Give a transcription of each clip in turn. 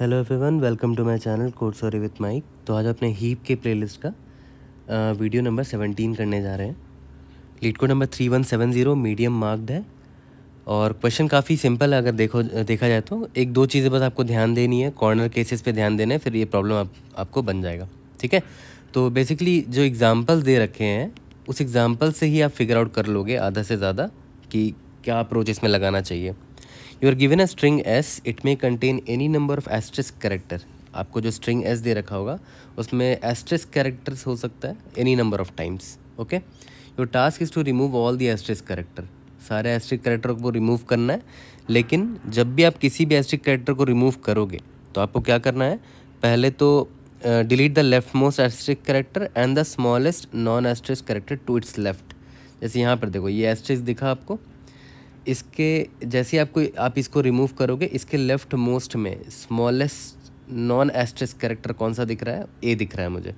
Hello everyone welcome to my channel कोर्स story with MIK तो आज अपने हीप के प्लेलिस्ट का वीडियो नंबर सेवनटीन करने जा रहे हैं LeetCode number three one seven zero medium marked है और क्वेश्चन काफ़ी सिंपल है अगर देखो देखा जाए तो एक दो चीज़ें बस आपको ध्यान देनी है कॉर्नर केसेस पे ध्यान देना है फिर ये प्रॉब्लम आप, आपको बन जाएगा ठीक है तो बेसिकली जो एग्ज़ाम्पल दे रखे हैं उस एग्ज़ाम्पल से ही आप फिगर आउट कर लोगे आधा से ज़्यादा कि क्या अप्रोच इसमें लगाना चाहिए you are given a string s it may contain any number of asterisk character आपको जो स्ट्रिंग एस दे रखा होगा उसमें एस्ट्रिस कैरेक्टर्स हो सकता है any number of times okay your task is to remove all the asterisk character सारे asterisk character को रिमूव करना है लेकिन जब भी आप किसी भी एस्ट्रिक कैरेक्टर को रिमूव करोगे तो आपको क्या करना है पहले तो delete the left most asterisk character and the smallest non asterisk character to its left जैसे यहाँ पर देखो ये एस्ट्रिक दिखा आपको इसके जैसे आपको आप इसको रिमूव करोगे इसके लेफ्ट मोस्ट में स्मॉलेस्ट नॉन एस्ट्रिस कैरेक्टर कौन सा दिख रहा है ए दिख रहा है मुझे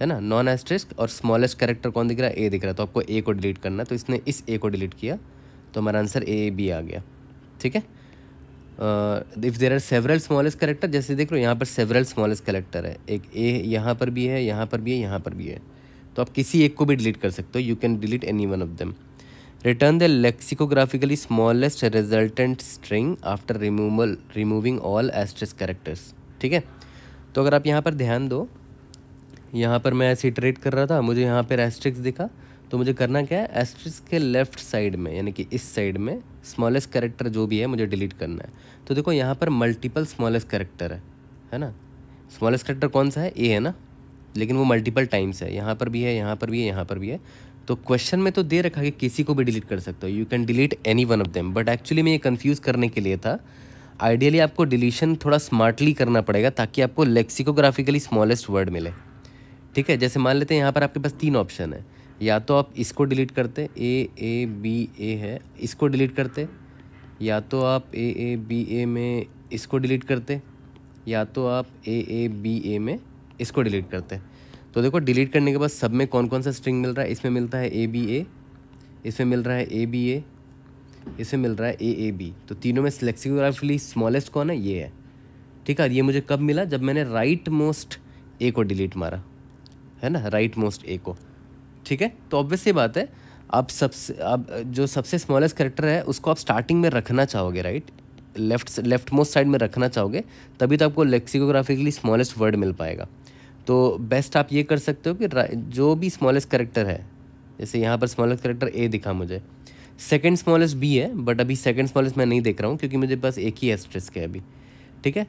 है ना नॉन एस्ट्रिस और स्मॉलेस्ट कैरेक्टर कौन दिख रहा है ए दिख रहा है तो आपको ए को डिलीट करना है तो इसने इस ए को डिलीट किया तो हमारा आंसर ए बी आ गया ठीक है if there are several smallest character जैसे देख लो यहाँ पर सेवरल स्मॉलेस्ट कैरेक्टर है एक ए यहाँ पर भी है यहाँ पर भी है यहाँ पर भी है तो आप किसी एक को भी डिलीट कर सकते हो you can delete any one of them Return the lexicographically smallest resultant string after removal removing all asterisk characters. ठीक है तो अगर आप यहाँ पर ध्यान दो यहाँ पर मैं ऐसे कर रहा था मुझे यहाँ पर एस्ट्रिक्स दिखा तो मुझे करना क्या है एस्ट्रिक्स के लेफ्ट साइड में यानी कि इस साइड में स्मॉलेस्ट करेक्टर जो भी है मुझे डिलीट करना है तो देखो यहाँ पर मल्टीपल स्मॉलेस्ट करेक्टर है है ना स्मॉलेस्ट करेक्टर कौन सा है ए है ना लेकिन वो मल्टीपल टाइम्स है यहाँ पर भी है यहाँ पर भी है यहाँ पर भी है तो क्वेश्चन में तो दे रखा कि किसी को भी डिलीट कर सकते हो you can delete any one of them but actually में ये कन्फ्यूज़ करने के लिए था आइडियली आपको डिलीशन थोड़ा स्मार्टली करना पड़ेगा ताकि आपको लेक्सिकोग्राफिकली स्मॉलेस्ट वर्ड मिले ठीक है जैसे मान लेते हैं यहाँ पर आपके पास तीन ऑप्शन है या तो आप इसको डिलीट करते ए ए बी ए है इसको डिलीट करते या तो आप ए ए बी ए में इसको डिलीट करते या तो आप ए ए बी ए में इसको डिलीट करते तो देखो डिलीट करने के बाद सब में कौन कौन सा स्ट्रिंग मिल रहा है इसमें मिलता है ए बी ए इसमें मिल रहा है ए बी ए इसमें मिल रहा है ए ए बी तो तीनों में सिलेक्सिग्राफिकली स्मॉलेस्ट कौन है ये है ठीक है ये मुझे कब मिला जब मैंने राइट मोस्ट ए को डिलीट मारा है ना राइट मोस्ट ए को ठीक है तो ऑब्वियस ये बात है आप सबसे आप जो सबसे स्मॉलेस्ट करेक्टर है उसको आप स्टार्टिंग में रखना चाहोगे right left left most side में रखना चाहोगे तभी तो आपको लेक्सिकोग्राफिकली स्मॉलेस्ट वर्ड मिल पाएगा तो बेस्ट आप ये कर सकते हो कि जो भी स्मॉलेस्ट करेक्टर है जैसे यहाँ पर स्मॉलेस्ट करेक्टर ए दिखा मुझे सेकेंड स्मॉलेस्ट बी है बट अभी सेकेंड स्मॉलेस्ट मैं नहीं देख रहा हूँ क्योंकि मुझे पास एक ही एस्ट्रिस्क है अभी ठीक है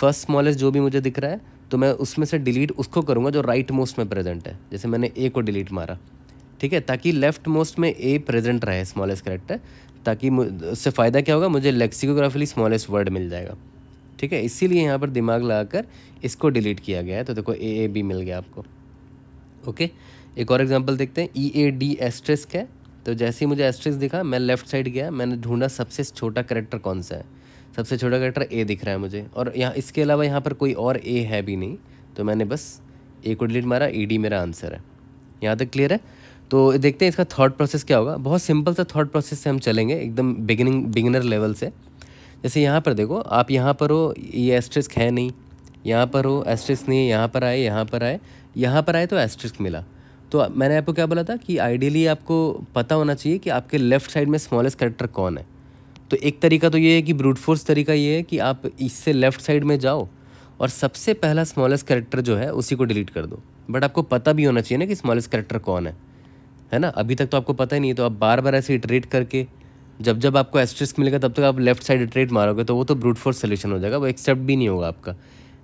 फर्स्ट स्मॉलेस्ट जो भी मुझे दिख रहा है तो मैं उसमें से डिलीट उसको करूँगा जो राइट right मोस्ट में प्रेजेंट है जैसे मैंने ए को डिलीट मारा ठीक है ताकि लेफ्ट मोस्ट में ए प्रेजेंट रहे स्मॉलेस्ट करेक्टर ताकि उससे फ़ायदा क्या होगा मुझे लेक्सिकोग्राफिकली स्मॉलेस्ट वर्ड मिल जाएगा ठीक है इसीलिए यहाँ पर दिमाग लगाकर इसको डिलीट किया गया है तो देखो ए ए बी मिल गया आपको ओके एक और एग्जांपल देखते हैं ई ए डी एस्ट्रिस है तो जैसे ही मुझे एस्ट्रिस दिखा मैं लेफ्ट साइड गया मैंने ढूंढा सबसे छोटा करेक्टर कौन सा है सबसे छोटा करेक्टर ए दिख रहा है मुझे और यहाँ इसके अलावा यहाँ पर कोई और ए है भी नहीं तो मैंने बस ए को डिलीट मारा ई e डी मेरा आंसर है यहाँ तक क्लियर है तो देखते हैं इसका थॉट प्रोसेस क्या होगा बहुत सिंपल सा थॉट प्रोसेस से हम चलेंगे एकदम बिगिनिंग बिगिनर लेवल से जैसे यहाँ पर देखो आप यहाँ पर हो ये एस्ट्रिस्क है नहीं यहाँ पर हो एस्ट्रिस्क नहीं है यहाँ पर आए यहाँ पर आए यहाँ पर आए तो एस्ट्रिस्क मिला तो मैंने आपको क्या बोला था कि आइडियली आपको पता होना चाहिए कि आपके लेफ्ट साइड में स्मॉलेस्ट करेक्टर कौन है तो एक तरीका तो ये है कि ब्रूट फोर्स तरीका ये है कि आप इससे लेफ्ट साइड में जाओ और सबसे पहला स्मॉलेस्ट करेक्टर जो है उसी को डिलीट कर दो बट आपको पता भी होना चाहिए ना कि स्मॉलेस्ट करेक्टर कौन है है ना अभी तक तो आपको पता ही नहीं है तो आप बार बार ऐसे इटरेट करके जब जब आपको एस्ट्रिस्क मिलेगा तब तक तो आप लेफ्ट साइड ट्रेड मारोगे तो वो तो ब्रूट फोर्स सोल्यूशन हो जाएगा वो एक्सेप्ट भी नहीं होगा आपका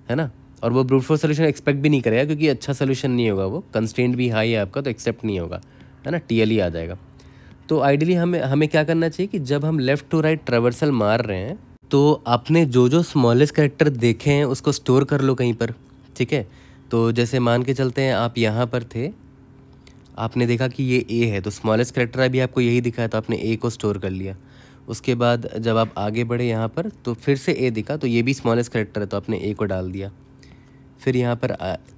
है ना और वो ब्रूट फोर्स सोल्यूशन एक्सपेक्ट भी नहीं करेगा क्योंकि अच्छा सोल्यूशन नहीं होगा वो कंस्टेंट भी हाई है आपका तो एक्सेप्ट नहीं होगा है ना टी e आ जाएगा तो आइडियली हमें हमें क्या करना चाहिए कि जब हम लेफ़्ट टू राइट ट्रेवर्सल मार रहे हैं तो आपने जो जो स्मॉलेस्ट करेक्टर देखे हैं उसको स्टोर कर लो कहीं पर ठीक है तो जैसे मान के चलते हैं आप यहाँ पर थे आपने देखा कि ये ए है तो स्मॉलेस्ट करेक्टर अभी आपको यही दिखा है तो आपने ए को स्टोर कर लिया उसके बाद जब आप आगे बढ़े यहाँ पर तो फिर से ए दिखा तो ये भी स्मॉलेस्ट करेक्टर है तो आपने ए को डाल दिया फिर यहाँ पर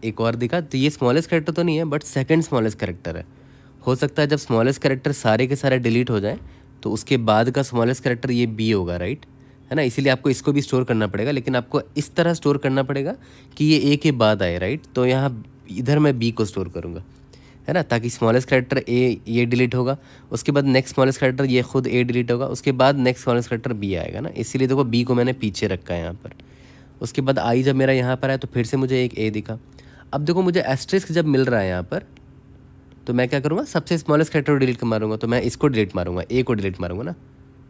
एक और दिखा तो ये स्मॉलेस्ट करेक्टर तो नहीं है बट सेकेंड स्मॉलेस्ट करेक्टर है हो सकता है जब स्मॉलेस्ट करेक्टर सारे के सारे डिलीट हो जाए तो उसके बाद का स्मॉलेस्ट करेक्टर ये बी होगा राइट है ना इसीलिए आपको इसको भी स्टोर करना पड़ेगा लेकिन आपको इस तरह स्टोर करना पड़ेगा कि ये ए के बाद आए राइट तो यहाँ इधर मैं बी को स्टोर करूँगा है ना ताकि स्मॉलेस्ट करेक्टर ए ये डिलीट होगा उसके बाद नेक्स्ट स्मॉलेस्ट करेक्टर ये खुद ए डिलीट होगा उसके बाद नेक्स्ट स्मॉलेस्ट करेक्टर बी आएगा ना इसीलिए देखो बी को मैंने पीछे रखा है यहाँ पर उसके बाद आई जब मेरा यहाँ पर आया तो फिर से मुझे एक ए दिखा अब देखो मुझे एस्ट्रिक्स जब मिल रहा है यहाँ पर तो मैं क्या करूँगा सबसे स्मॉलेस्ट करेक्टर डिलीट मारूंगा तो मैं इसको डिलीट मारूंगा ए को डिलीट मारूंगा ना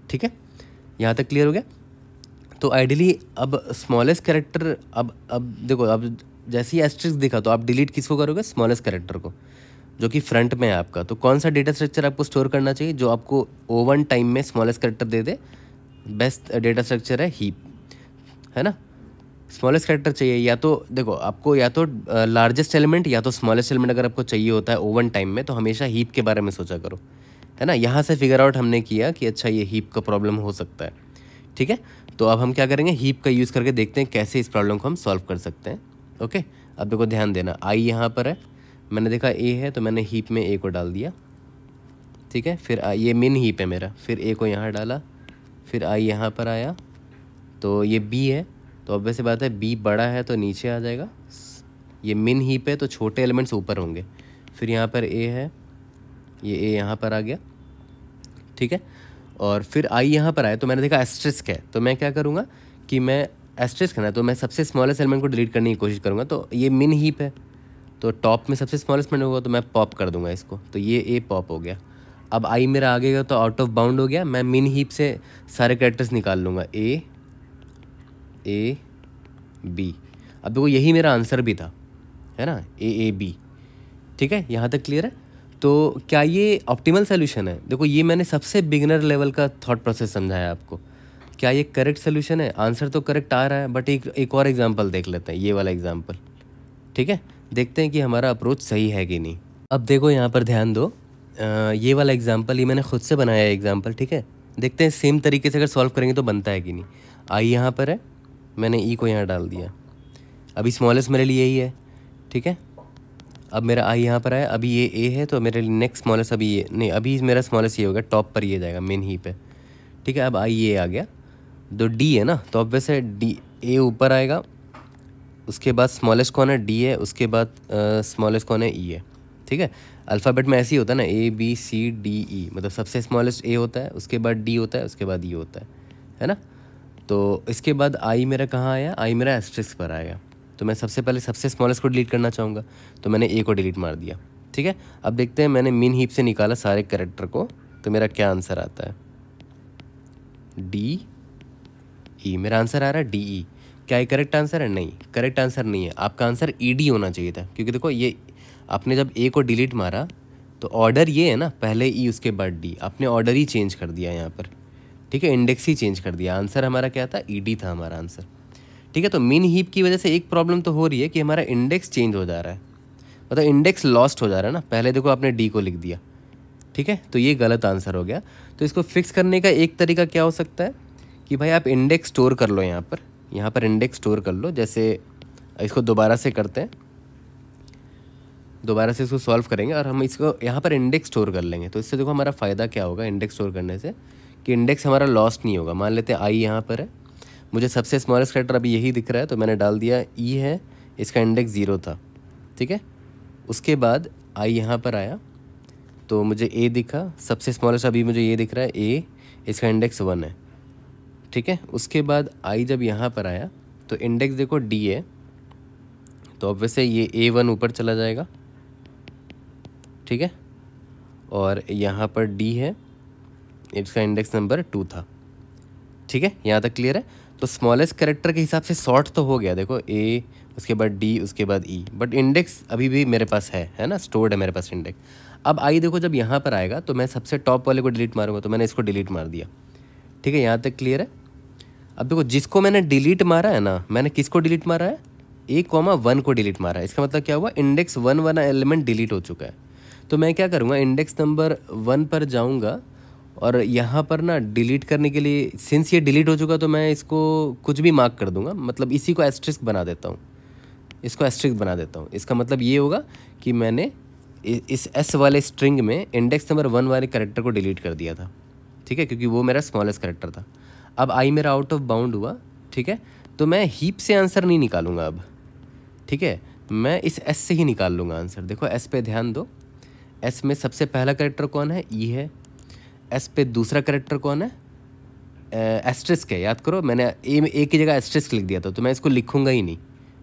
ठीक है यहाँ तक क्लियर हो गया तो आइडियली अब स्मॉलेस्ट करेक्टर अब अब देखो अब जैसे ही एस्ट्रिक्स दिखा तो आप डिलीट किसको करोगे स्मॉलेस्ट करेक्टर को जो कि फ्रंट में है आपका तो कौन सा डेटा स्ट्रक्चर आपको स्टोर करना चाहिए जो आपको ओ वन टाइम में स्मॉलेस्ट करेक्टर दे दे बेस्ट डेटा स्ट्रक्चर है हीप है ना स्मॉलेस्ट करेक्टर चाहिए या तो देखो आपको या तो लार्जेस्ट एलिमेंट या तो स्मॉलेस्ट एलिमेंट अगर आपको चाहिए होता है ओवन टाइम में तो हमेशा हीप के बारे में सोचा करो है ना यहाँ से फिगर आउट हमने किया कि अच्छा ये हीप का प्रॉब्लम हो सकता है ठीक है तो अब हम क्या करेंगे हीप का यूज़ करके देखते हैं कैसे इस प्रॉब्लम को हम सॉल्व कर सकते हैं ओके अब देखो ध्यान देना आई यहाँ पर है मैंने देखा ए है तो मैंने हीप में ए को डाल दिया ठीक है फिर आ, ये मिन हीप है मेरा फिर ए को यहाँ डाला फिर आई यहाँ पर आया तो ये बी है तो अब वैसे बात है बी बड़ा है तो नीचे आ जाएगा ये मिन हीप है तो छोटे एलिमेंट्स ऊपर होंगे फिर यहाँ पर ए है ये ए यहाँ पर आ गया ठीक है और फिर आई यहाँ पर आया तो मैंने देखा एस्ट्रिस्क है तो मैं क्या करूँगा कि मैं एस्ट्रिस्क है ना तो मैं सबसे स्मॉलेस्ट एलिमेंट को डिलीट करने की कोशिश करूँगा तो ये मिन हीप है तो टॉप में सबसे स्मॉलेस्ट मैंने होगा तो मैं पॉप कर दूंगा इसको तो ये ए पॉप हो गया अब आई मेरा आगे गया तो आउट ऑफ बाउंड हो गया मैं मिन हीप से सारे कैरेक्टर्स निकाल लूँगा ए ए बी अब देखो यही मेरा आंसर भी था है ना ए ए बी ठीक है यहाँ तक क्लियर है तो क्या ये ऑप्टिमल सोल्यूशन है देखो ये मैंने सबसे बिगनर लेवल का थाट प्रोसेस समझाया आपको क्या ये करेक्ट सोल्यूशन है आंसर तो करेक्ट आ रहा है बट एक एक और एग्जांपल देख लेते हैं ये वाला एग्जांपल ठीक है देखते हैं कि हमारा अप्रोच सही है कि नहीं अब देखो यहाँ पर ध्यान दो आ, ये वाला एग्जाम्पल ये मैंने खुद से बनाया है एग्जाम्पल ठीक है देखते हैं सेम तरीके से अगर सॉल्व करेंगे तो बनता है कि नहीं आई यहाँ पर है मैंने ई e को यहाँ डाल दिया अभी स्मॉलेस्ट मेरे लिए यही है ठीक है अब मेरा आई यहाँ पर आया अभी ये ए है तो मेरे लिए नेक्स्ट स्मॉलेस्ट अभी ये नहीं अभी मेरा स्मॉलेस्ट ये होगा टॉप पर ये जाएगा मेन ही पे ठीक है अब आई ये आ गया तो डी है ना तो ऑब्वियस है डी ए ऊपर आएगा उसके बाद स्मॉलेस्ट कॉर्नर डी है उसके बाद स्मॉलेस्ट कॉर्नर ई है ठीक है अल्फ़ाबेट में ऐसे ही होता है ना A B C D E मतलब सबसे स्मॉलेस्ट ए होता है उसके बाद डी होता है उसके बाद ई e होता है है ना तो इसके बाद आई मेरा कहाँ आया आई मेरा एस्ट्रिक्स पर आया तो मैं सबसे पहले सबसे स्मॉलेस्ट को डिलीट करना चाहूँगा तो मैंने ए को डिलीट मार दिया ठीक है अब देखते हैं मैंने मिन हीप से निकाला सारे करेक्टर को तो मेरा क्या आंसर आता है डी ई e। मेरा आंसर आ रहा है डी ई e। क्या ये करेक्ट आंसर है नहीं करेक्ट आंसर नहीं है आपका आंसर ई e होना चाहिए था क्योंकि देखो ये आपने जब ए को डिलीट मारा तो ऑर्डर ये है ना पहले ई e, उसके बाद डी आपने ऑर्डर ही चेंज कर दिया यहाँ पर ठीक है इंडेक्स ही चेंज कर दिया आंसर हमारा क्या था ई e था हमारा आंसर ठीक है तो मीन हीप की वजह से एक प्रॉब्लम तो हो रही है कि हमारा इंडेक्स चेंज हो जा रहा है मतलब इंडेक्स लॉस्ट हो जा रहा है ना पहले देखो आपने डी को लिख दिया ठीक है तो ये गलत आंसर हो गया तो इसको फिक्स करने का एक तरीका क्या हो सकता है कि भाई आप इंडेक्स स्टोर कर लो यहाँ पर यहाँ पर इंडेक्स स्टोर कर लो जैसे इसको दोबारा से करते हैं दोबारा से इसको सॉल्व करेंगे और हम इसको यहाँ पर इंडेक्स स्टोर कर लेंगे तो इससे देखो हमारा फ़ायदा क्या होगा इंडेक्स स्टोर करने से कि इंडेक्स हमारा लॉस नहीं होगा मान लेते हैं आई यहाँ पर है मुझे सबसे स्मॉलेस्ट करेक्टर अभी यही दिख रहा है तो मैंने डाल दिया ई e है इसका इंडेक्स ज़ीरो था ठीक है उसके बाद आई यहाँ पर आया तो मुझे ए दिखा सबसे स्मॉलेस्ट अभी मुझे ये दिख रहा है ए इसका इंडेक्स वन है ठीक है उसके बाद आई जब यहाँ पर आया तो इंडेक्स देखो डी है तो वैसे ये ए वन ऊपर चला जाएगा ठीक है और यहाँ पर डी है इसका इंडेक्स नंबर टू था ठीक है यहाँ तक क्लियर है तो स्मॉलेस्ट करेक्टर के हिसाब से सॉर्ट तो हो गया देखो ए उसके बाद डी उसके बाद ई बट इंडेक्स अभी भी मेरे पास है है ना स्टोर्ड है मेरे पास इंडेक्स अब आई देखो जब यहाँ पर आएगा तो मैं सबसे टॉप वाले को डिलीट मारूंगा तो मैंने इसको डिलीट मार दिया ठीक है यहाँ तक क्लियर है अब देखो जिसको मैंने डिलीट मारा है ना मैंने किसको डिलीट मारा है ए कॉमा वन को डिलीट मारा है इसका मतलब क्या हुआ इंडेक्स वन वाला एलिमेंट डिलीट हो चुका है तो मैं क्या करूँगा इंडेक्स नंबर वन पर जाऊँगा और यहाँ पर ना डिलीट करने के लिए सिंस ये डिलीट हो चुका तो मैं इसको कुछ भी मार्क कर दूँगा मतलब इसी को एस्ट्रिक्स बना देता हूँ इसको एस्ट्रिक्स बना देता हूँ इसका मतलब ये होगा कि मैंने इस एस वाले स्ट्रिंग में इंडेक्स नंबर वन वाले करेक्टर को डिलीट कर दिया था ठीक है क्योंकि वो मेरा स्मॉलेस्ट करेक्टर था अब आई मेरा आउट ऑफ बाउंड हुआ ठीक है तो मैं हीप से आंसर नहीं निकालूंगा अब ठीक है मैं इस एस से ही निकाल लूँगा आंसर देखो एस पे ध्यान दो एस में सबसे पहला करेक्टर कौन है ई e है एस पे दूसरा करेक्टर कौन है एस्ट्रिस्क है याद करो मैंने ए में ए की जगह एस्ट्रिस्क लिख दिया था तो मैं इसको लिखूंगा ही नहीं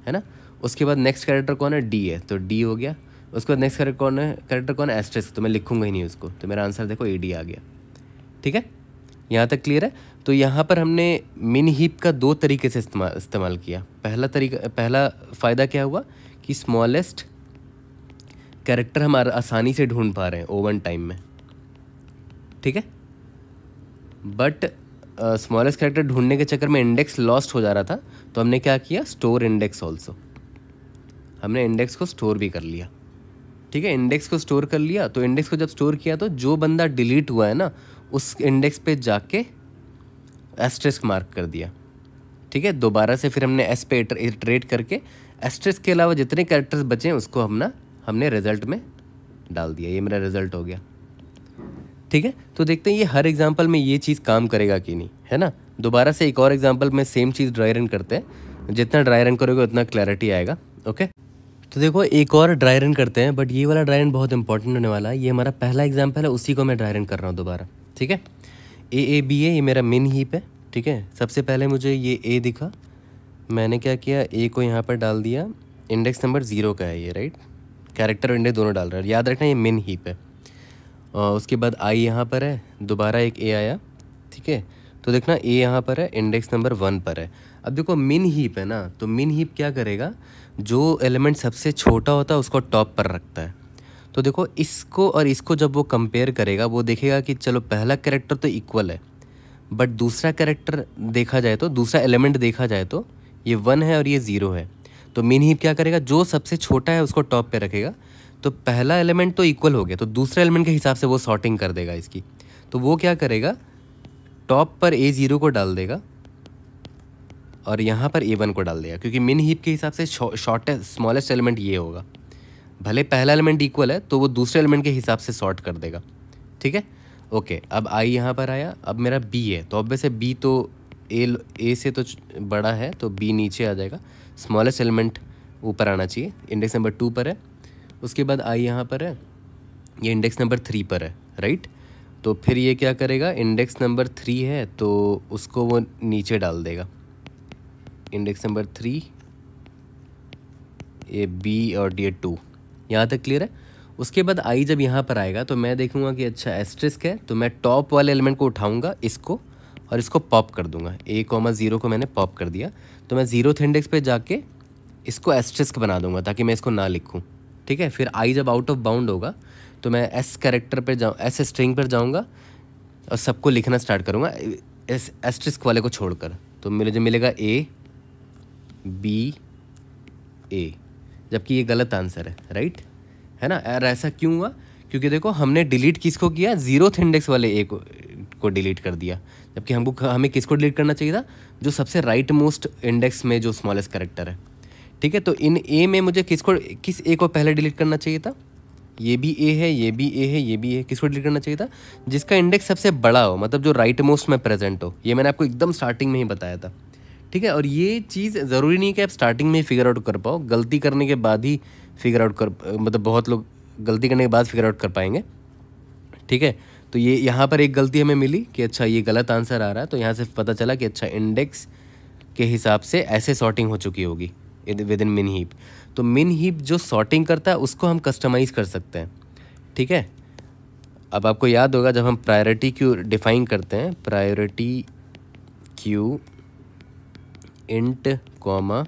है ना उसके बाद नेक्स्ट करेक्टर कौन है डी है तो डी हो गया उसके बाद नेक्स्ट करेक्टर कौन है करेक्टर कौन है एस्ट्रिस्क तो मैं लिखूंगा ही नहीं उसको तो मेरा आंसर देखो ए डी आ गया ठीक है यहाँ तक क्लियर है तो यहाँ पर हमने मिन हीप का दो तरीके से इस्तेमाल इस्तेमाल किया पहला तरीका पहला फ़ायदा क्या हुआ कि स्मॉलेस्ट कैरेक्टर हम आसानी से ढूंढ पा रहे हैं ओवन टाइम में ठीक है बट स्मॉलेस्ट कैरेक्टर ढूंढने के चक्कर में इंडेक्स लॉस्ट हो जा रहा था तो हमने क्या किया स्टोर इंडेक्स ऑल्सो हमने इंडेक्स को स्टोर भी कर लिया ठीक है इंडेक्स को स्टोर कर लिया तो इंडेक्स को जब स्टोर किया तो जो बंदा डिलीट हुआ है ना उस इंडेक्स पे जाके एस्ट्रिस्क मार्क कर दिया ठीक है दोबारा से फिर हमने एस पे इट्रेट करके एस्ट्रिस्क के अलावा जितने कैरेक्टर्स बचे हैं उसको हम ना हमने रिजल्ट में डाल दिया ये मेरा रिजल्ट हो गया ठीक है तो देखते हैं ये हर एग्जाम्पल में ये चीज़ काम करेगा कि नहीं है ना दोबारा से एक और एग्जाम्पल में सेम चीज़ ड्राई रन करते हैं जितना ड्राई रन करोगे उतना क्लैरिटी आएगा ओके तो देखो एक और ड्राई रन करते हैं बट ये वाला ड्राई रन बहुत इंपॉर्टेंट होने वाला है ये हमारा पहला एग्जाम्पल है उसी को मैं ड्राई रन कर रहा हूँ दोबारा ठीक है ए ए बी ए ये मेरा मिन हीप है ठीक है सबसे पहले मुझे ये ए दिखा मैंने क्या किया ए को यहाँ पर डाल दिया इंडेक्स नंबर ज़ीरो का है ये राइट कैरेक्टर और इंडेक्स दोनों डाल रहा है याद रखना ये मिन हीप है और उसके बाद आई यहाँ पर है दोबारा एक ए आया ठीक है तो देखना ए यहाँ पर है इंडेक्स नंबर वन पर है अब देखो मिन हीप है ना तो मिन हीप क्या करेगा जो एलिमेंट सबसे छोटा होता है उसको टॉप पर रखता है तो देखो इसको और इसको जब वो कंपेयर करेगा वो देखेगा कि चलो पहला कैरेक्टर तो इक्वल है बट दूसरा कैरेक्टर देखा जाए तो दूसरा एलिमेंट देखा जाए तो ये वन है और ये ज़ीरो है तो मीन हीप क्या करेगा जो सबसे छोटा है उसको टॉप पे रखेगा तो पहला एलिमेंट तो इक्वल हो गया तो दूसरा एलिमेंट के हिसाब से वो सॉर्टिंग कर देगा इसकी तो वो क्या करेगा टॉप पर ए ज़ीरो को डाल देगा और यहाँ पर ए वन को डाल देगा क्योंकि मिन हीप के हिसाब से शॉर्टेस्ट स्मॉलेस्ट एलिमेंट ये होगा भले पहला एलिमेंट इक्वल है तो वो दूसरे एलिमेंट के हिसाब से सॉर्ट कर देगा ठीक है ओके अब आई यहाँ पर आया अब मेरा बी है तो ऑब्वियस है बी तो ए ए से तो बड़ा है तो बी नीचे आ जाएगा स्मॉलेस्ट एलिमेंट ऊपर आना चाहिए इंडेक्स नंबर टू पर है उसके बाद आई यहाँ पर है ये इंडेक्स नंबर थ्री पर है राइट तो फिर ये क्या करेगा इंडेक्स नंबर थ्री है तो उसको वो नीचे डाल देगा इंडेक्स नंबर थ्री ये बी और डी टू यहाँ तक क्लियर है उसके बाद आई जब यहाँ पर आएगा तो मैं देखूँगा कि अच्छा एस्ट्रिस्क है तो मैं टॉप वाले एलिमेंट को उठाऊँगा इसको और इसको पॉप कर दूंगा ए कॉमा ज़ीरो को मैंने पॉप कर दिया तो मैं ज़ीरो इंडेक्स पे जाके इसको एस्ट्रिस्क बना दूंगा ताकि मैं इसको ना लिखूँ ठीक है फिर आई जब आउट ऑफ बाउंड होगा तो मैं एस कैरेक्टर पर जाऊँ एस स्ट्रिंग पर जाऊँगा और सबको लिखना स्टार्ट करूँगा एस एस्ट्रिस्क वाले को छोड़कर तो मुझे मिलेगा ए बी ए जबकि ये गलत आंसर है राइट है ना यार ऐसा क्यों हुआ क्योंकि देखो हमने डिलीट किसको किया जीरो इंडेक्स वाले ए को, को डिलीट कर दिया जबकि हमको हमें किसको डिलीट करना चाहिए था जो सबसे राइट मोस्ट इंडेक्स में जो स्मॉलेस्ट करेक्टर है ठीक है तो इन ए में मुझे किसको किस ए को पहले डिलीट करना चाहिए था ये भी ए है ये भी ए है ये भी ए किसको डिलीट करना चाहिए था जिसका इंडेक्स सबसे बड़ा हो मतलब जो राइट मोस्ट में प्रेजेंट हो ये मैंने आपको एकदम स्टार्टिंग में ही बताया था ठीक है और ये चीज़ ज़रूरी नहीं है कि आप स्टार्टिंग में ही फिगर आउट कर पाओ गलती करने के बाद ही फिगर आउट कर मतलब बहुत लोग गलती करने के बाद फिगर आउट कर पाएंगे ठीक है तो ये यहाँ पर एक गलती हमें मिली कि अच्छा ये गलत आंसर आ रहा है तो यहाँ से पता चला कि अच्छा इंडेक्स के हिसाब से ऐसे सॉर्टिंग हो चुकी होगी विद इन मिन हीप तो मिन हीप जो सॉर्टिंग करता है उसको हम कस्टमाइज़ कर सकते हैं ठीक है अब आपको याद होगा जब हम प्रायोरिटी क्यू डिफाइन करते हैं priority queue int comma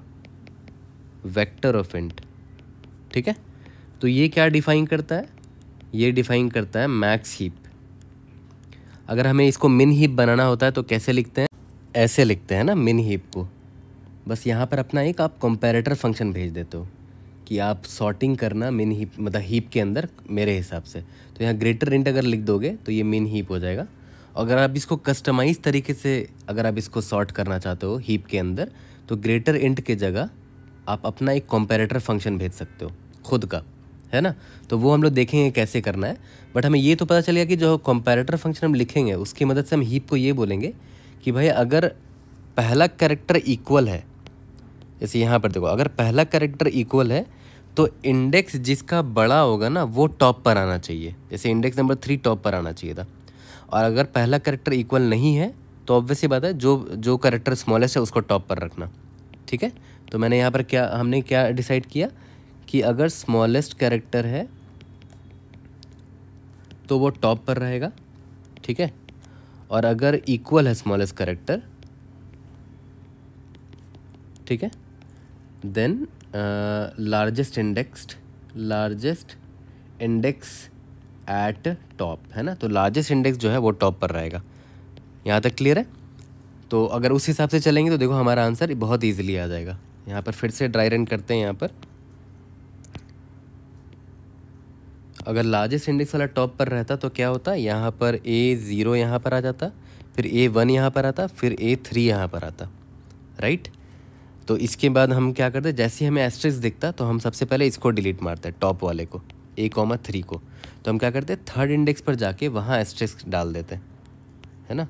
vector of int ठीक है तो ये क्या डिफाइन करता है ये डिफाइन करता है मैक्स हीप अगर हमें इसको मिन हीप बनाना होता है तो कैसे लिखते हैं ऐसे लिखते हैं ना मिन हीप को बस यहाँ पर अपना एक आप कंपेरेटर फंक्शन भेज देते हो कि आप सॉर्टिंग करना मिन हीप मतलब हीप के अंदर मेरे हिसाब से तो यहाँ ग्रेटर इंट अगर लिख दोगे तो ये मिन हीप हो जाएगा अगर आप इसको कस्टमाइज तरीके से अगर आप इसको सॉर्ट करना चाहते हो हीप के अंदर तो ग्रेटर इंट के जगह आप अपना एक कॉम्पेरेटर फंक्शन भेज सकते हो खुद का है ना तो वो हम लोग देखेंगे कैसे करना है बट हमें ये तो पता चलेगा कि जो कॉम्पेरेटर फंक्शन हम लिखेंगे उसकी मदद से हम हीप को ये बोलेंगे कि भाई अगर पहला करेक्टर इक्वल है जैसे यहाँ पर देखो अगर पहला करेक्टर इक्वल है तो इंडेक्स जिसका बड़ा होगा ना वो टॉप पर आना चाहिए जैसे इंडेक्स नंबर थ्री टॉप पर आना चाहिए था और अगर पहला करेक्टर इक्वल नहीं है तो ऑब्वियसली बात है जो जो करेक्टर स्मॉलेस्ट है उसको टॉप पर रखना ठीक है तो मैंने यहाँ पर क्या हमने क्या डिसाइड किया कि अगर स्मॉलेस्ट करेक्टर है तो वो टॉप पर रहेगा ठीक है और अगर इक्वल है स्मॉलेस्ट करेक्टर ठीक है then largest indexed largest index at top है ना तो लार्जेस्ट इंडेक्स जो है वो टॉप पर रहेगा यहाँ तक क्लियर है तो अगर उस हिसाब से चलेंगे तो देखो हमारा आंसर बहुत ईजिली आ जाएगा यहाँ पर फिर से ड्राई रन करते हैं यहाँ पर अगर लार्जेस्ट इंडेक्स वाला टॉप पर रहता तो क्या होता यहाँ पर ए ज़ीरो यहाँ पर आ जाता फिर ए वन यहाँ पर आता फिर ए थ्री यहाँ पर आता राइट तो इसके बाद हम क्या करते जैसे ही हमें एस्ट्रिक्स दिखता तो हम सबसे पहले इसको डिलीट मारते हैं टॉप वाले को ए कॉमा थ्री को तो हम क्या करते हैं थर्ड इंडेक्स पर जाके वहाँ एस्ट्रिक्स डाल देते हैं है ना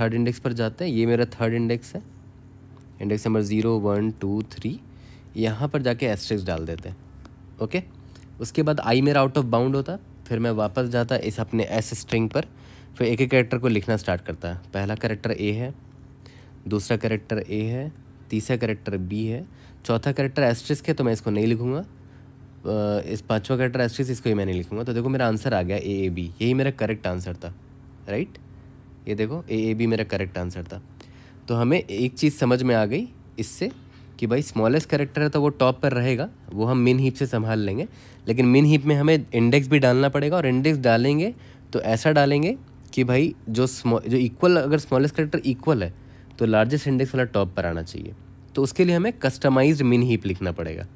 थर्ड इंडेक्स पर जाते हैं ये मेरा थर्ड इंडेक्स है index number zero one two three यहाँ पर जाके एस्ट्रिक्स डाल देते हैं ओके उसके बाद आई मेरा आउट ऑफ बाउंड होता फिर मैं वापस जाता इस अपने एस स्ट्रिंग पर फिर एक एक करेक्टर को लिखना स्टार्ट करता है पहला करेक्टर ए है दूसरा करेक्टर ए है तीसरा करेक्टर बी है चौथा करेक्टर एस्ट्रिक्स है तो मैं इसको नहीं लिखूँगा इस पाँचवा का ट्रास्टिस इसको ही मैं नहीं लिखूँगा तो देखो मेरा आंसर आ गया ए ए बी यही मेरा करेक्ट आंसर था राइट ये देखो ए ए बी मेरा करेक्ट आंसर था तो हमें एक चीज़ समझ में आ गई इससे कि भाई स्मॉलेस्ट करेक्टर है तो वो टॉप पर रहेगा वो हम मिन हीप से संभाल लेंगे लेकिन मिन हीप में हमें इंडेक्स भी डालना पड़ेगा और इंडेक्स डालेंगे तो ऐसा डालेंगे कि भाई जो जो इक्वल अगर स्मॉलेस्ट करेक्टर इक्वल है तो लार्जेस्ट इंडेक्स वाला टॉप पर आना चाहिए तो उसके लिए हमें कस्टमाइज्ड मिन हीप लिखना पड़ेगा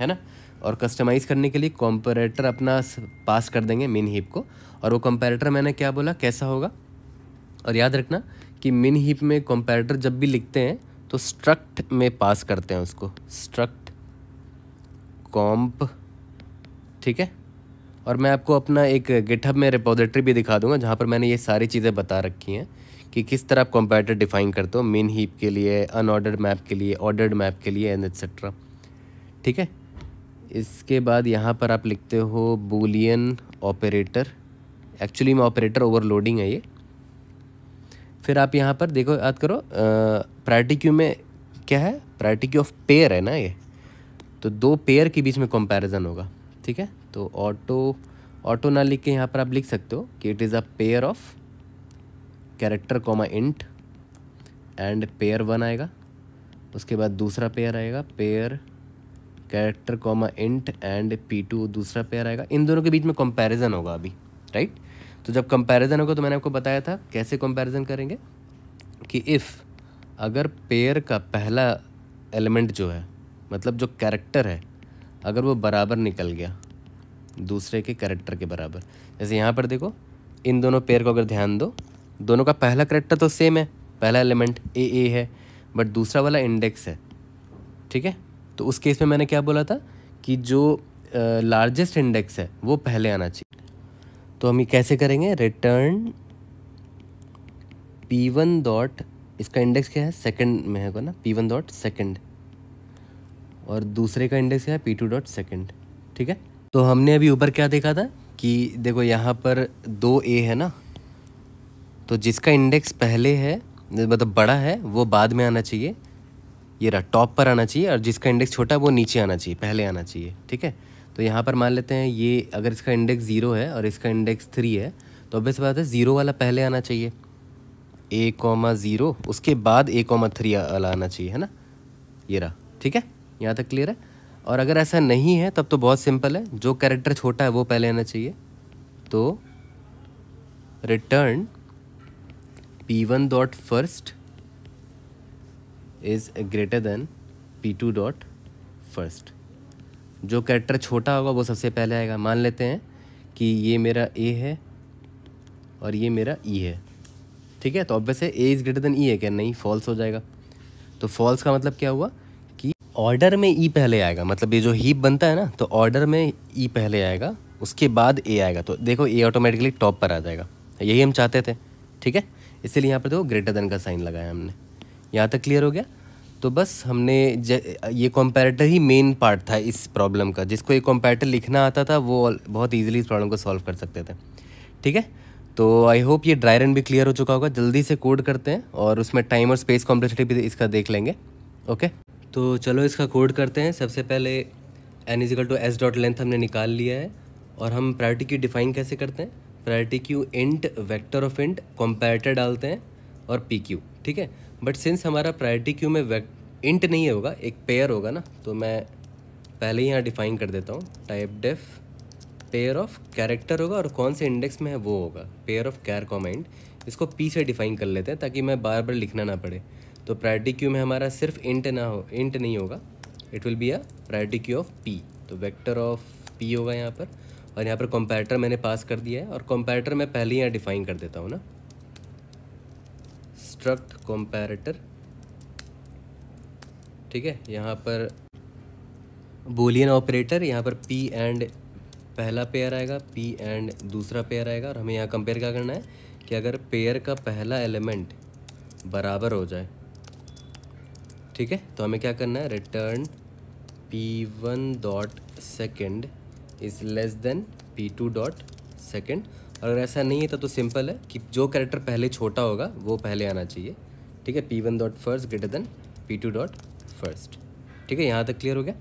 है ना और कस्टमाइज़ करने के लिए कॉम्पेरेटर अपना पास कर देंगे मिन हीप को और वो कंपैरेटर मैंने क्या बोला कैसा होगा और याद रखना कि मिन हीप में कंपैरेटर जब भी लिखते हैं तो स्ट्रक्ट में पास करते हैं उसको स्ट्रक्ट कॉम्प ठीक है और मैं आपको अपना एक गिटहब में रिपोजिटरी भी दिखा दूंगा जहाँ पर मैंने ये सारी चीज़ें बता रखी हैं कि किस तरह आप कंपैरेटर डिफाइन करते हो मिन हीप के लिए अनऑर्डर्ड मैप के लिए ऑर्डर्ड मैप के लिए एंड एट्सट्रा ठीक है इसके बाद यहाँ पर आप लिखते हो बोलियन ऑपरेटर एक्चुअली में ऑपरेटर ओवरलोडिंग है ये फिर आप यहाँ पर देखो याद करो प्रायरिटी क्यू में क्या है प्रायरिटी क्यू ऑफ पेयर है ना ये तो दो पेयर के बीच में कंपैरिजन होगा ठीक है तो ऑटो ऑटो ना लिख के यहाँ पर आप लिख सकते हो कि it is a pair of character comma int and pair one आएगा उसके बाद दूसरा पेयर आएगा pair character comma int and P two दूसरा पेयर आएगा इन दोनों के बीच में कंपैरिजन होगा अभी राइट तो जब कंपैरिजन होगा तो मैंने आपको बताया था कैसे कंपैरिजन करेंगे कि इफ़ अगर पेयर का पहला एलिमेंट जो है मतलब जो कैरेक्टर है अगर वो बराबर निकल गया दूसरे के कैरेक्टर के बराबर जैसे यहाँ पर देखो इन दोनों पेयर को अगर ध्यान दो दोनों का पहला करेक्टर तो सेम है पहला एलिमेंट ए ए है बट दूसरा वाला इंडेक्स है ठीक है तो उस केस में मैंने क्या बोला था कि जो लार्जेस्ट इंडेक्स है वो पहले आना चाहिए तो हम ये कैसे करेंगे रिटर्न पी वन डॉट इसका इंडेक्स क्या है सेकंड में है ना पी वन डॉट सेकेंड और दूसरे का इंडेक्स क्या है पी टू डॉट सेकेंड ठीक है तो हमने अभी ऊपर क्या देखा था कि देखो यहाँ पर दो ए है ना तो जिसका इंडेक्स पहले है मतलब बड़ा है वो बाद में आना चाहिए ये रहा टॉप पर आना चाहिए और जिसका इंडेक्स छोटा वो नीचे आना चाहिए पहले आना चाहिए ठीक है तो यहाँ पर मान लेते हैं ये अगर इसका इंडेक्स ज़ीरो है और इसका इंडेक्स थ्री है तो अब इस बात है ज़ीरो वाला पहले आना चाहिए ए कॉमा ज़ीरो उसके बाद ए कॉमा थ्री वाला आना चाहिए है ना ये रहा ठीक है यहाँ तक क्लियर है और अगर ऐसा नहीं है तब तो बहुत सिंपल है जो कैरेक्टर छोटा है वो पहले आना चाहिए तो return P one dot first is greater than P two dot first जो कैरेक्टर छोटा होगा वो सबसे पहले आएगा मान लेते हैं कि ये मेरा ए है और ये मेरा ई e है ठीक है तो ऑब्वियस है A is greater than E है क्या नहीं फॉल्स हो जाएगा तो फॉल्स का मतलब क्या हुआ कि ऑर्डर में ई e पहले आएगा मतलब ये जो हीप बनता है ना तो ऑर्डर में ई e पहले आएगा उसके बाद ए आएगा तो देखो ए ऑटोमेटिकली टॉप पर आ जाएगा यही हम चाहते थे ठीक है इसीलिए यहाँ पर देखो ग्रेटर देन का साइन लगाया हमने यहाँ तक क्लियर हो गया तो बस हमने ये कंपैरेटर ही मेन पार्ट था इस प्रॉब्लम का जिसको ये कंपैरेटर लिखना आता था वो बहुत ईजिली इस प्रॉब्लम को सॉल्व कर सकते थे ठीक है तो आई होप ये ड्राई रन भी क्लियर हो चुका होगा जल्दी से कोड करते हैं और उसमें टाइम और स्पेस कॉम्प्लेक्सिटी भी इसका देख लेंगे ओके तो चलो इसका कोड करते हैं सबसे पहले n equal to s dot length हमने निकाल लिया है और हम प्रायोरिटी क्यू डिफाइन कैसे करते हैं priority queue int vector of int comparator डालते हैं और पी क्यू ठीक है बट सिंस हमारा प्रायोरिटी क्यू में इंट नहीं होगा एक पेयर होगा ना तो मैं पहले ही यहाँ डिफाइन कर देता हूँ typedef pair of character होगा और कौन से इंडेक्स में है वो होगा पेयर ऑफ कैर कॉमेंट इसको पी से डिफाइन कर लेते हैं ताकि मैं बार बार लिखना ना पड़े तो प्रायोरिटी क्यू में हमारा सिर्फ इंट ना हो इंट नहीं होगा it will be a priority queue of P तो वेक्टर ऑफ पी होगा यहाँ पर और यहाँ पर कंपैरेटर मैंने पास कर दिया है और कंपैरेटर मैं पहले ही यहाँ डिफाइन कर देता हूँ ना कंस्ट्रक्ट कंपैरेटर ठीक है यहाँ पर बोलियन ऑपरेटर यहाँ पर पी एंड पहला पेयर आएगा पी एंड दूसरा पेयर आएगा और हमें यहाँ कंपेयर क्या करना है कि अगर पेयर का पहला एलिमेंट बराबर हो जाए ठीक है तो हमें क्या करना है return P one dot second is less than P two dot second अगर ऐसा नहीं है तो तो सिंपल है कि जो करेक्टर पहले छोटा होगा वो पहले आना चाहिए ठीक है P one dot first greater than P two dot first ठीक है यहाँ तक क्लियर हो गया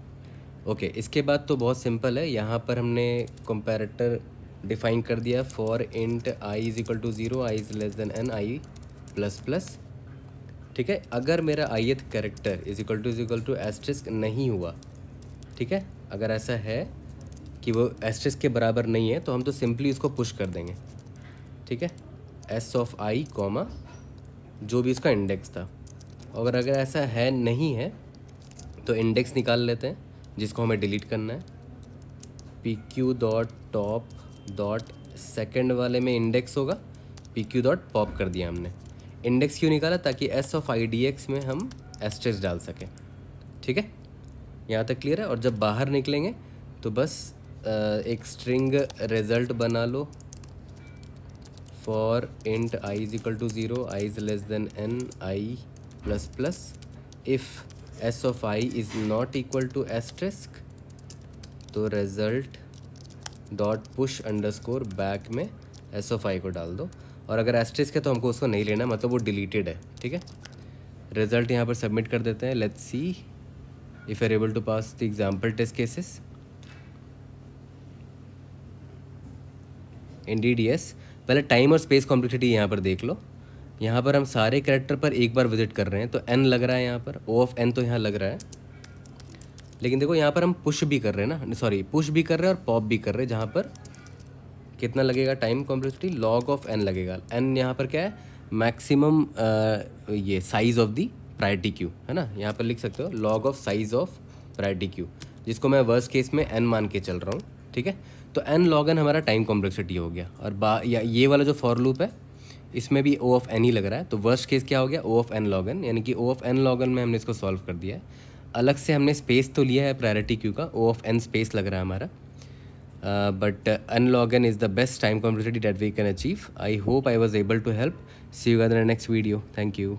ओके okay, इसके बाद तो बहुत सिंपल है यहाँ पर हमने कंपैरेटर डिफाइन कर दिया for int i is equal to zero i is less than n i plus plus ठीक है अगर मेरा i th character is equal to is equal to asterisk नहीं हुआ ठीक है अगर ऐसा है कि वो एस्ट्रिस के बराबर नहीं है तो हम तो सिंपली इसको पुश कर देंगे ठीक है एस ऑफ आई कॉमा जो भी इसका इंडेक्स था और अगर ऐसा है नहीं है तो इंडेक्स निकाल लेते हैं जिसको हमें डिलीट करना है P Q dot top dot second वाले में इंडेक्स होगा पी क्यू डॉट पॉप कर दिया हमने इंडेक्स क्यों निकाला ताकि s of i d x में हम एस्ट्रेस डाल सकें ठीक है यहाँ तक क्लियर है और जब बाहर निकलेंगे तो बस एक स्ट्रिंग रिजल्ट बना लो for int i is equal to zero i is less than n i plus plus if s of i is not equal to asterisk तो रिज़ल्ट डॉट पुश अंडर स्कोर बैक में एस ऑफ आई को डाल दो और अगर asterisk है तो हमको उसको नहीं लेना मतलब वो डिलीटेड है ठीक है रिज़ल्ट यहाँ पर सबमिट कर देते हैं let's see if are able to pass the example test cases एन पहले टाइम और स्पेस कॉम्प्लेक्सिटी यहाँ पर देख लो यहाँ पर हम सारे कैरेक्टर पर एक बार विजिट कर रहे हैं तो एन लग रहा है यहाँ पर ओ ऑफ एन तो यहाँ लग रहा है लेकिन देखो यहाँ पर हम पुश भी कर रहे हैं ना सॉरी पुश भी कर रहे हैं और पॉप भी कर रहे हैं जहाँ पर कितना लगेगा time complexity log of n लगेगा एन यहाँ पर क्या है मैक्सिमम ये size of the priority queue है ना यहाँ पर लिख सकते हो log of size of priority queue जिसको मैं वर्स केस में एन मान के चल रहा हूँ ठीक है तो एन लॉग एन हमारा टाइम कॉम्प्लेक्सिटी हो गया और बा या ये वाला जो फॉर लूप है इसमें भी ओ ऑफ एन ही लग रहा है तो वर्स्ट केस क्या हो गया O of n log n यानी कि O of n log n में हमने इसको सॉल्व कर दिया है अलग से हमने स्पेस तो लिया है प्रायोरिटी क्यू का ओ ऑफ एन स्पेस लग रहा है हमारा but n log n is the best time complexity that we can achieve I hope I was able to help see you gather next video thank you